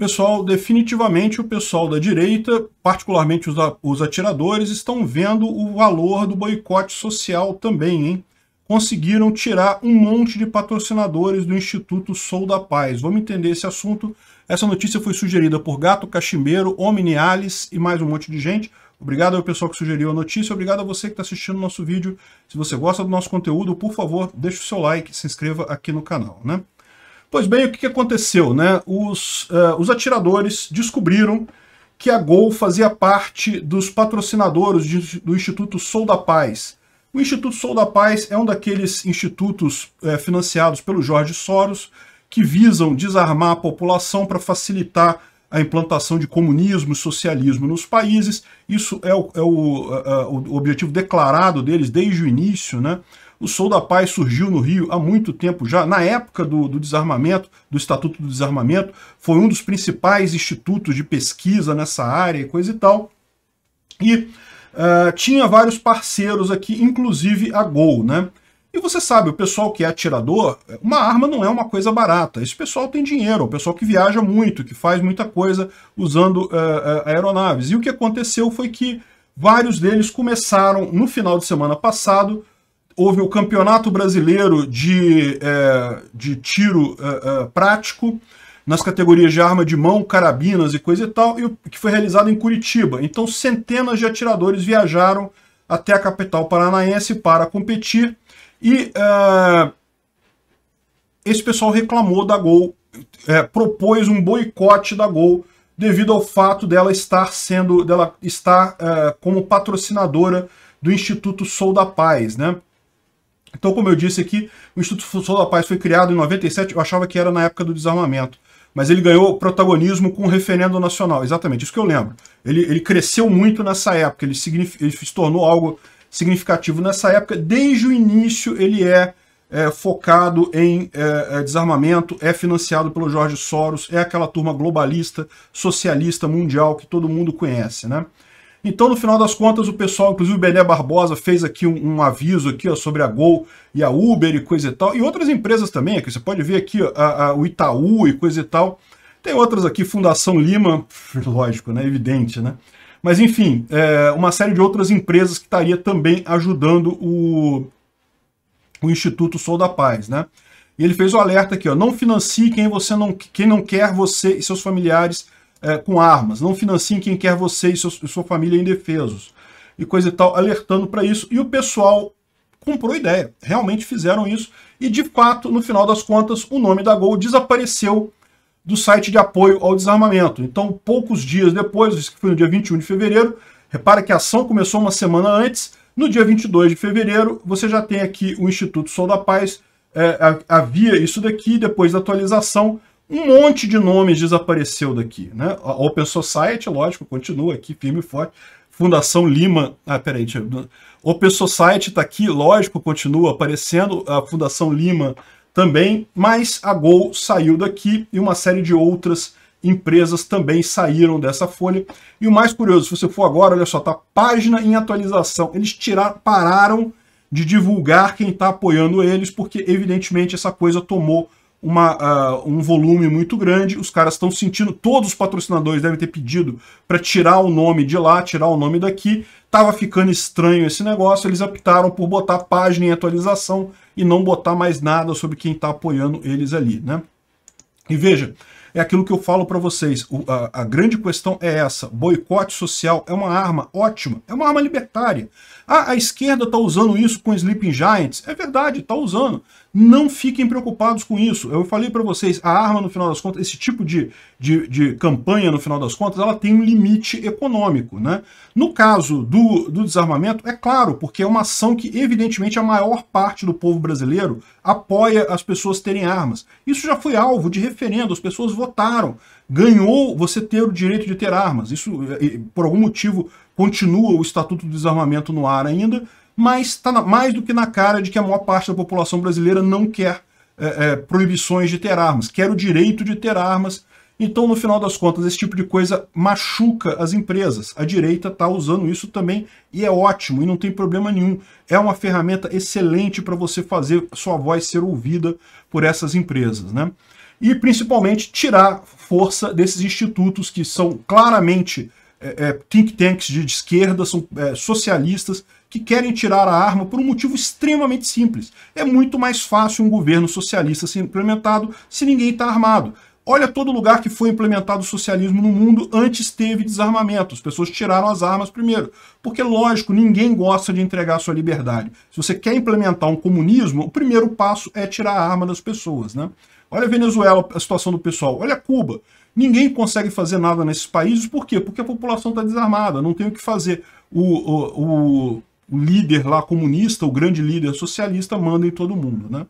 Pessoal, definitivamente o pessoal da direita, particularmente os, os atiradores, estão vendo o valor do boicote social também, hein? Conseguiram tirar um monte de patrocinadores do Instituto Sou da Paz. Vamos entender esse assunto. Essa notícia foi sugerida por Gato Cachimeiro, Omni Alice e mais um monte de gente. Obrigado ao pessoal que sugeriu a notícia, obrigado a você que está assistindo o nosso vídeo. Se você gosta do nosso conteúdo, por favor, deixe o seu like, se inscreva aqui no canal, né? Pois bem, o que aconteceu? Né? Os, uh, os atiradores descobriram que a Gol fazia parte dos patrocinadores de, do Instituto Sou da Paz. O Instituto Sou da Paz é um daqueles institutos eh, financiados pelo Jorge Soros que visam desarmar a população para facilitar a implantação de comunismo e socialismo nos países. Isso é o, é o, eh, o objetivo declarado deles desde o início, né? O Sou da Paz surgiu no Rio há muito tempo já, na época do, do desarmamento, do Estatuto do Desarmamento, foi um dos principais institutos de pesquisa nessa área e coisa e tal. E uh, tinha vários parceiros aqui, inclusive a Gol, né? E você sabe, o pessoal que é atirador, uma arma não é uma coisa barata. Esse pessoal tem dinheiro, o é pessoal que viaja muito, que faz muita coisa usando uh, uh, aeronaves. E o que aconteceu foi que vários deles começaram, no final de semana passado, houve o Campeonato Brasileiro de, é, de Tiro é, é, Prático, nas categorias de arma de mão, carabinas e coisa e tal, e, que foi realizado em Curitiba. Então, centenas de atiradores viajaram até a capital paranaense para competir. E é, esse pessoal reclamou da Gol, é, propôs um boicote da Gol devido ao fato dela estar sendo, dela estar é, como patrocinadora do Instituto Sou da Paz, né? Então, como eu disse aqui, o Instituto Sul da Paz foi criado em 97, eu achava que era na época do desarmamento. Mas ele ganhou protagonismo com o referendo nacional, exatamente, isso que eu lembro. Ele, ele cresceu muito nessa época, ele, ele se tornou algo significativo nessa época. Desde o início ele é, é focado em é, é, desarmamento, é financiado pelo Jorge Soros, é aquela turma globalista, socialista, mundial que todo mundo conhece. Né? Então, no final das contas, o pessoal, inclusive o Bené Barbosa, fez aqui um, um aviso aqui ó, sobre a Gol e a Uber e coisa e tal. E outras empresas também, que você pode ver aqui ó, a, a, o Itaú e coisa e tal. Tem outras aqui, Fundação Lima, lógico, né? Evidente, né? Mas enfim, é, uma série de outras empresas que estaria também ajudando o, o Instituto Sou da Paz, né? E ele fez o alerta aqui, ó, não financie quem você não, quem não quer você e seus familiares é, com armas, não financiem quem quer você e seu, sua família indefesos, e coisa e tal, alertando para isso. E o pessoal comprou ideia, realmente fizeram isso, e de fato, no final das contas, o nome da Gol desapareceu do site de apoio ao desarmamento. Então, poucos dias depois, isso foi no dia 21 de fevereiro, repara que a ação começou uma semana antes, no dia 22 de fevereiro, você já tem aqui o Instituto Sol da Paz, é, havia isso daqui, depois da atualização, um monte de nomes desapareceu daqui, né? A Open Society, lógico, continua aqui firme e forte. Fundação Lima, ah, peraí, deixa Open Society está aqui, lógico, continua aparecendo. A Fundação Lima também, mas a Gol saiu daqui e uma série de outras empresas também saíram dessa folha. E o mais curioso, se você for agora, olha só, tá página em atualização. Eles tiraram, pararam de divulgar quem está apoiando eles, porque evidentemente essa coisa tomou uma, uh, um volume muito grande. Os caras estão sentindo, todos os patrocinadores devem ter pedido para tirar o nome de lá, tirar o nome daqui. Tava ficando estranho esse negócio, eles optaram por botar página em atualização e não botar mais nada sobre quem está apoiando eles ali, né? E veja, é aquilo que eu falo para vocês. O, a, a grande questão é essa. Boicote social é uma arma ótima, é uma arma libertária. Ah, a esquerda está usando isso com Sleeping Giants. É verdade, está usando. Não fiquem preocupados com isso. Eu falei para vocês, a arma, no final das contas, esse tipo de, de, de, campanha, no final das contas, ela tem um limite econômico. Né? No caso do, do desarmamento, é claro, porque é uma ação que, evidentemente, a maior parte do povo brasileiro apoia as pessoas terem armas. Isso já foi alvo de referendo, as pessoas votaram. Ganhou você ter o direito de ter armas. Isso, por algum motivo, continua o Estatuto do Desarmamento no ar ainda, mas está mais do que na cara de que a maior parte da população brasileira não quer é, é, proibições de ter armas, quer o direito de ter armas. Então, no final das contas, esse tipo de coisa machuca as empresas. A direita está usando isso também e é ótimo, e não tem problema nenhum. É uma ferramenta excelente para você fazer sua voz ser ouvida por essas empresas. Né? e principalmente tirar força desses institutos que são claramente é, é, think tanks de, de esquerda, são é, socialistas, que querem tirar a arma por um motivo extremamente simples. É muito mais fácil um governo socialista ser implementado se ninguém está armado. Olha todo lugar que foi implementado o socialismo no mundo antes teve desarmamento. As pessoas tiraram as armas primeiro. Porque, lógico, ninguém gosta de entregar sua liberdade. Se você quer implementar um comunismo, o primeiro passo é tirar a arma das pessoas. Né? Olha a Venezuela, a situação do pessoal. Olha Cuba. Ninguém consegue fazer nada nesses países. Por quê? Porque a população está desarmada, não tem o que fazer. O, o, o, o líder lá comunista, o grande líder socialista, manda em todo mundo. Né?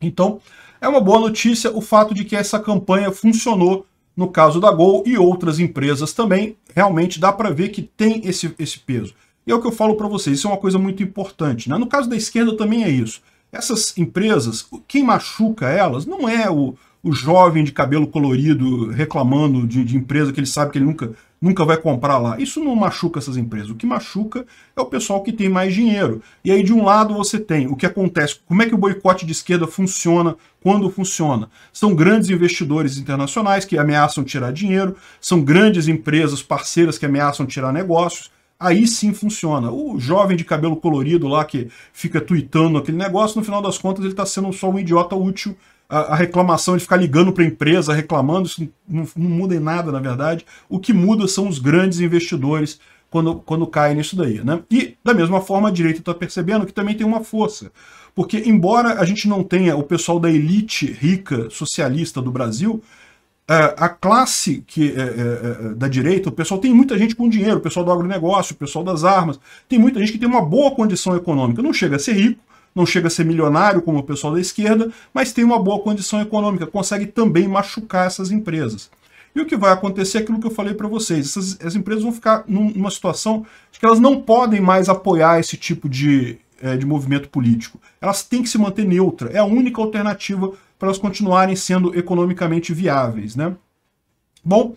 Então, é uma boa notícia o fato de que essa campanha funcionou no caso da Gol e outras empresas também. Realmente dá para ver que tem esse, esse peso. E é o que eu falo para vocês, isso é uma coisa muito importante. Né? No caso da esquerda também é isso. Essas empresas, quem machuca elas não é o, o jovem de cabelo colorido reclamando de, de empresa que ele sabe que ele nunca nunca vai comprar lá. Isso não machuca essas empresas. O que machuca é o pessoal que tem mais dinheiro. E aí, de um lado, você tem o que acontece, como é que o boicote de esquerda funciona, quando funciona. São grandes investidores internacionais que ameaçam tirar dinheiro, são grandes empresas parceiras que ameaçam tirar negócios, aí sim funciona. O jovem de cabelo colorido lá que fica tweetando aquele negócio, no final das contas ele está sendo só um idiota útil a, a reclamação de ficar ligando para a empresa, reclamando, isso não, não muda em nada, na verdade. O que muda são os grandes investidores quando, quando cai nisso daí. Né? E, da mesma forma, a direita está percebendo que também tem uma força. Porque, embora a gente não tenha o pessoal da elite rica socialista do Brasil, é, a classe que, é, é, da direita, o pessoal tem muita gente com dinheiro, o pessoal do agronegócio, o pessoal das armas, tem muita gente que tem uma boa condição econômica. Não chega a ser rico, não chega a ser milionário como o pessoal da esquerda, mas tem uma boa condição econômica, consegue também machucar essas empresas. E o que vai acontecer é aquilo que eu falei para vocês. Essas, essas, empresas vão ficar numa situação de que elas não podem mais apoiar esse tipo de, é, de movimento político. Elas têm que se manter neutra. É a única alternativa para elas continuarem sendo economicamente viáveis. Né? Bom,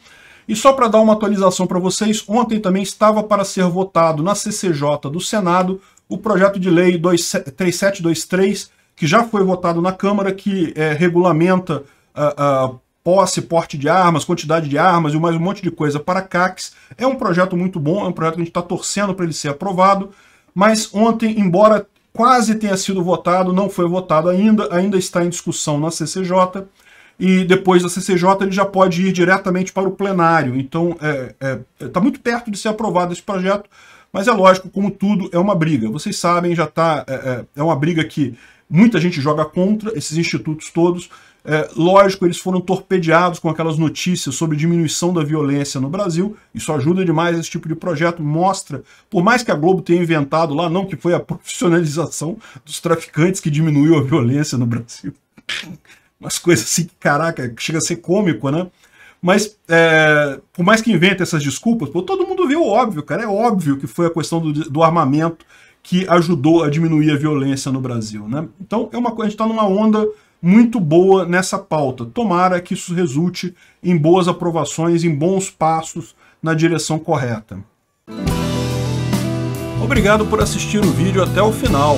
e só para dar uma atualização para vocês, ontem também estava para ser votado na CCJ do Senado o projeto de lei 3723, que já foi votado na Câmara, que é, regulamenta a, a posse, porte de armas, quantidade de armas e mais um monte de coisa para CACs. É um projeto muito bom, é um projeto que a gente está torcendo para ele ser aprovado, mas ontem, embora quase tenha sido votado, não foi votado ainda, ainda está em discussão na CCJ, e depois da CCJ ele já pode ir diretamente para o plenário. Então, está é, é, é tá muito perto de ser aprovado esse projeto, mas é lógico, como tudo, é uma briga. Vocês sabem, já tá. É, é, é uma briga que muita gente joga contra, esses institutos todos. É, lógico, eles foram torpedeados com aquelas notícias sobre diminuição da violência no Brasil. Isso ajuda demais esse tipo de projeto, mostra, por mais que a Globo tenha inventado lá, não, que foi a profissionalização dos traficantes que diminuiu a violência no Brasil. Umas coisas assim, caraca, chega a ser cômico, né? Mas, é, por mais que invente essas desculpas, pô, todo mundo viu o óbvio, cara. É óbvio que foi a questão do, do armamento que ajudou a diminuir a violência no Brasil, né? Então, é uma coisa, a gente está numa onda muito boa nessa pauta. Tomara que isso resulte em boas aprovações, em bons passos na direção correta. Obrigado por assistir o vídeo até o final.